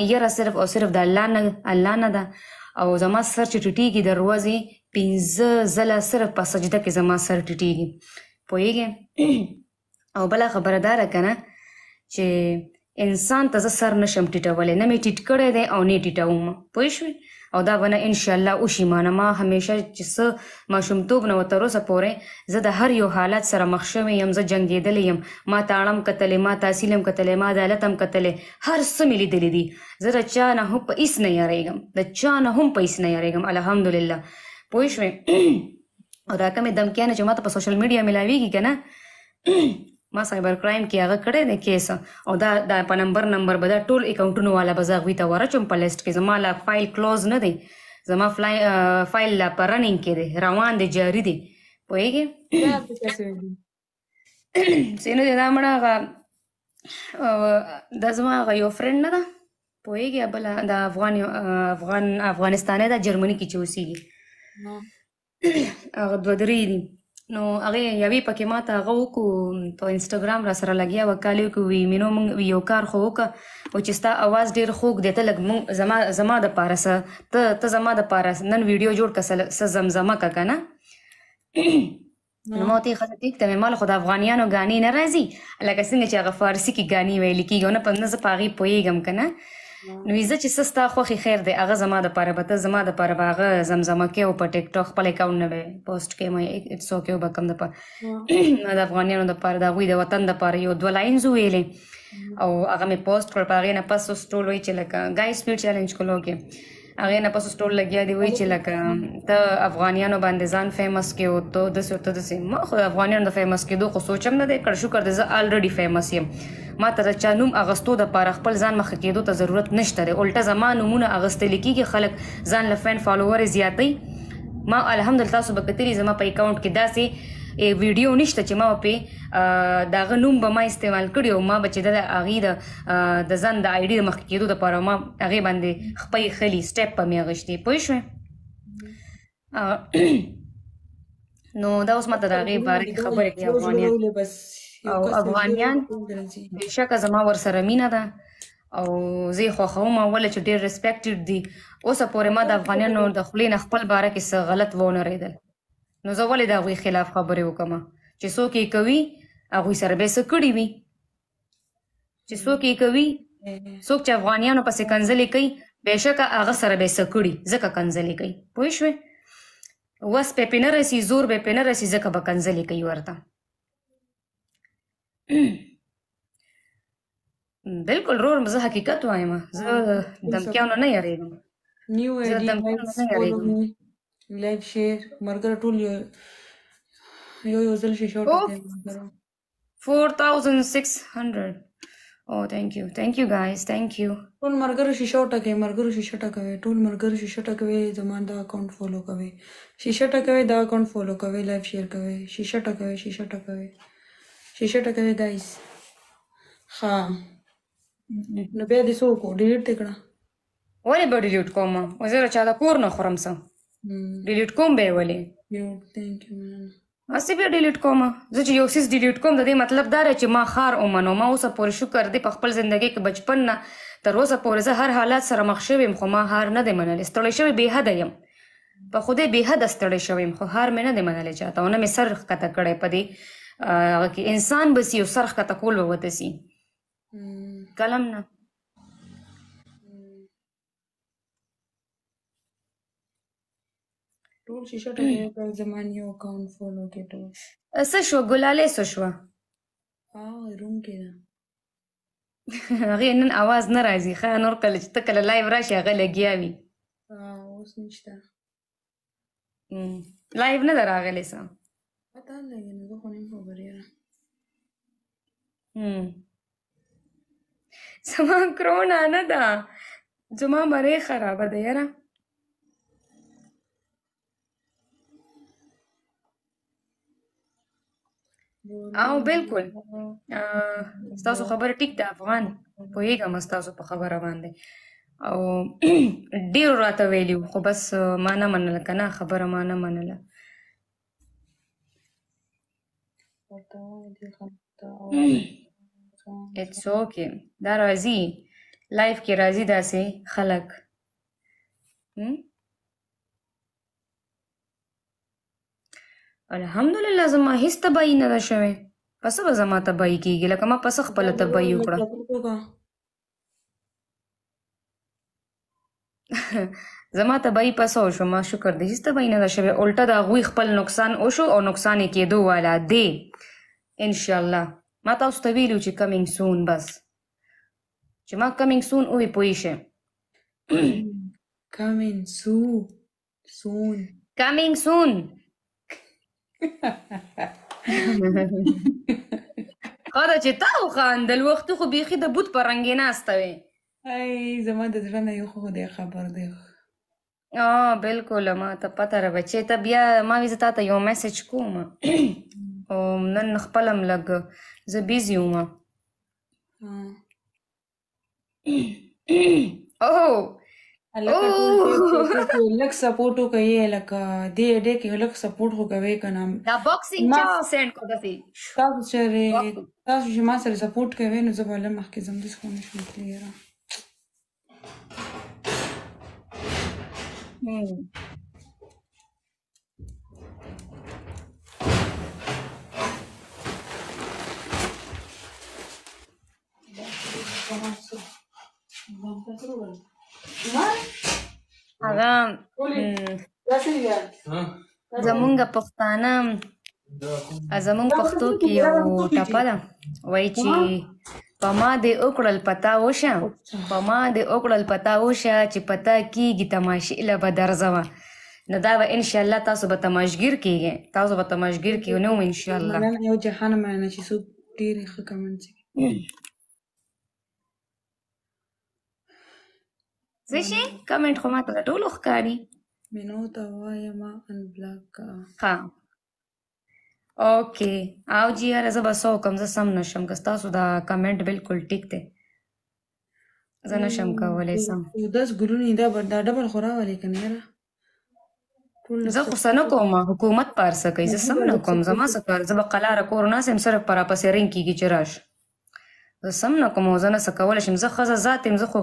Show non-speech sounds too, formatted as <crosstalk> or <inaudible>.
یره صرف او صرف د الله نه الله نه ده او زما سر چې ټټیږي د ورځې پنځه زله صرف په سجده کې زما سر ټټیږي پوهیږې او بله خبره دا کنه چې انسان ته زه سر نشم ټیټولی نه مې ټیټ کړی دی او نه یې ټیټوم پوه شوې او دا ونه ان شاء الله او شي مانما همیشه چې څه ماشومتوب نه وتر اوسه پورې زه د هر یو حالت سره مخ شوی یم زه جنگیدلی یم ما تاړم کتلې ما تحصیلم کتلې ما عدالت هم کتلې هر څه مې لیدلې دي زه د چا نه هم په هیڅ نه یاریږم د چا نه هم په هیڅ نه یاریږم الحمدلله پوه شوې <clears throat> او دا کومې دمکیانې چې ماته په سوشل میډیا ملاویږي که نه <clears throat> ما سایبر کرایم کې هغه کړی دی کیس او دا د په نمبر نمبر به دا ټول اکاونټونو والا به زه غوي ته ورچم په لیست کې زما لا فایل کلوز نه دی زما فلای فایل لا پر رننګ کې دی روان دی جاری دی پوهیږي <clears throat> سینو دا مړه دا زما یو فرند نه ده پوهیږي بل دا افغان افغان افغانستان دا جرمني کې چوسیږي <clears throat> هغه دوه درې دي نو هغه یوې پکې ما ته هغه وکړو په انسټاګرام را سره لګیا وکالی وکړو وي مینو موږ یو کار خو وکړه و چې ستا اواز ډېر خوږ دی ته لږ موږ زما زما د پاره څه ته ته زما د پاره نن ویډیو جوړ کړه څه زمزمه که که نه نو ما ته یې ښځه ټیک ته مې ما له خو د افغانیانو ګانې نه راځي لکه څنګه چې هغه فارسي کې ګانې ویلې کېږي او نه په نه زه په هغې پوهېږم که نه نو زه چې سستا خوخي خیر دی هغه زما د پاره به ته زما د پاره واغه زمزمه کې او په ټیک ټاک خپل اکاونټ نه پوسټ کې مې اټس اوکې وبکم د پاره د افغانانو د پاره د غوي د وطن د پاره یو دوه لاینز ویلې او هغه مې پوسټ کړ پاره نه پس سټول وی چې لکه ګایز پیل چیلنج کولو کې هغه نه پس سټول لګیا دی وی چې لکه ته افغانانو باندې ځان فیمس کې او ته د سټو د سیم ما خو افغانانو د فیمس کې دوه خو سوچم نه دی کړ شکر دې زه الریډي فیمس یم ما ته د چانوم اغستو د پاره خپل ځان مخ کېدو ته ضرورت نشته دی الټه زمان نمونه اغستل کیږي خلک ځان له فین فالوور زیاتی ما الحمدلله تاسو به کتلی زما په اکاونټ کې داسې ویډیو نشته چې ما په داغه نوم به ما استعمال کړی او ما بچی د اغه د د ځان د آی ډی مخ کېدو د پاره ما اغه باندې خپې خلی سټپ په می غشتي پوه شو نو دا اوس ماته د هغې باره کې خبرې کوي افغانیان او افغانیان بېشکه زما ورسره مینه ده او زه یې خوښوم ولې چې ډېر ریسپیکټډ دي اوسه پورې ما د افغانیانو د خولې نه خپل باره کې څه غلط ونه ریدل نو زه ولې د هغوی خلاف خبرې وکم چې څوک یې کوي هغوی سره به څه کړي وي چې څوک یې کوي څوک چې افغانیانو پسې کنځلې کوي بېشکه هغه سره به یې څه کړي ځکه کنځلې کوي پوه شوې وس په پینه رسی زور به پینه رسی زکه به کنزلی کوي ورته <clears throat> بالکل رور زه حقیقت وایم زه دمکیانو نه یریږم نیو ایډي لایف شیر مرګر ټول یو یو یو ځل شي شورټ 4600 او ثانک یو ثانک یو ګایز ثانک یو ټول مرګرو شیشه ټکوي مرګرو شیشه ټکوي ټول مرګرو شیشه ټکوي زمان دا اکاؤنٹ فالو کوي شیشه ټکوي دا اکاؤنٹ فالو کوي لایف شیر کوي شیشه ټکوي شیشه ټکوي شیشه ټکوي ګایز ها نو بیا دې څوک ډیلیټ کړه ولې به ډیلیټ کوم وزره چا دا کور نه خورم سم ډیلیټ کوم به ولې ثانک یو اسی بیا ډیلیټ کوم زه چې یو سیس ډیلیټ کوم د دې مطلب دا چې ما خار اومنو ما اوسه پورې شکر دی په خپل ژوندۍ کې بچپن نه تر اوسه پورې زه هر حالات سره مخ شوم خو ما هار نه دی منلی ستړی شوی به حد یم په خوده به حد ستړی شوم خو هار مې نه دی منلی چاته او نه مې سر کته کړی په دې کې انسان بس یو سر کته کول وته سي کلم نه ټول شیشه ټکو زمان یو اکاونټ فالو کې ټول څه شو ګلاله څه شو ها روم کې ده هغه نن आवाज نه راځي خا نور کله چې تکله لایو راشي هغه لګیا وي اوس نشته لایو نه راغلی څه پتا نه لګي نو خو نه خبر یاره هم سما کرونا نه ده زما مری خراب ده یاره او بالکل تاسو خبره ټیک ده افغان پوهیږم تاسو په خبره باندې او <clears throat> ډیر راته ویلی خو بس ما نه منله کنه خبره ما نه منله اټس <clears throat> اوکی دا راځي لایف کې راځي داسې خلک هم الحمدلله زما هیڅ تباهي نه ده شوې په څه به زما تباهي کېږي لکه ما په څه خپله تباهي وکړه زما تباهي په څه وشوه ما شکر دی هیڅ تباهي نه ده شوې الټه د هغوی خپل نقصان وشو او نقصان یې کېدو والا دی انشاءالله ما تاسو ته ویلو چې کمینګ سون بس چې ما کمینګ سون ووې پوه شې کمینګ سون سون کمینګ سون خدا چې تا وخاندل وخت خو بیخي د بوت په رنګې ناسته وې ای زما د زړه نه یو خو دی خبر دی آ بالکل ما ته پته را بچې ته بیا ما وې تا ته یو میسج کوم او نن خپلم لګ زه بیزی وم <coughs> او هلکه ټول دې لک سپورټ وکي لکه دې دې کې لک سپورټ وکوي کنه دا باکسینګ چا سند کو دسي تاسو چې تاسو چې ما سره سپورټ کوي نو زه بل مخکې زم دې خو نه شم تیرا زمونږ پښتانه زمونږ پښتو کې یو ټپه ده وایي چې پما دې وکړل پتا وشه پما دې وکړل پتا وشه چې پتا کیږي تماشې له به درځوه نو دا به ان شاء الله تاسو به تماشګر کیږئ تاسو به تماشګر کیږئ نو ان شاء الله نن یو جهان معنی چې څوک ډېرې ښه کمنټ زه شي کمنټ خو ماته ټولو ښکاري Minotava unblock. ها اوکی او جی یاره زه به څه وکړم زه سم نشم که ستاسو دا کمنټ بالکل ټیک دی زه نشم کولی سم داس ګلونې دا بر دا ډبل خورا ولې کنه یاره زه خو څه نه کوم حکومت پار څه کوي زه سم نه کوم زما څه کار زه به قلاره کور ناسم صرف په راپسې رنګ کېږي چې راشه زه سم نه کوم او زه نه څه کولی شم زه ښځه ذات یم زه خو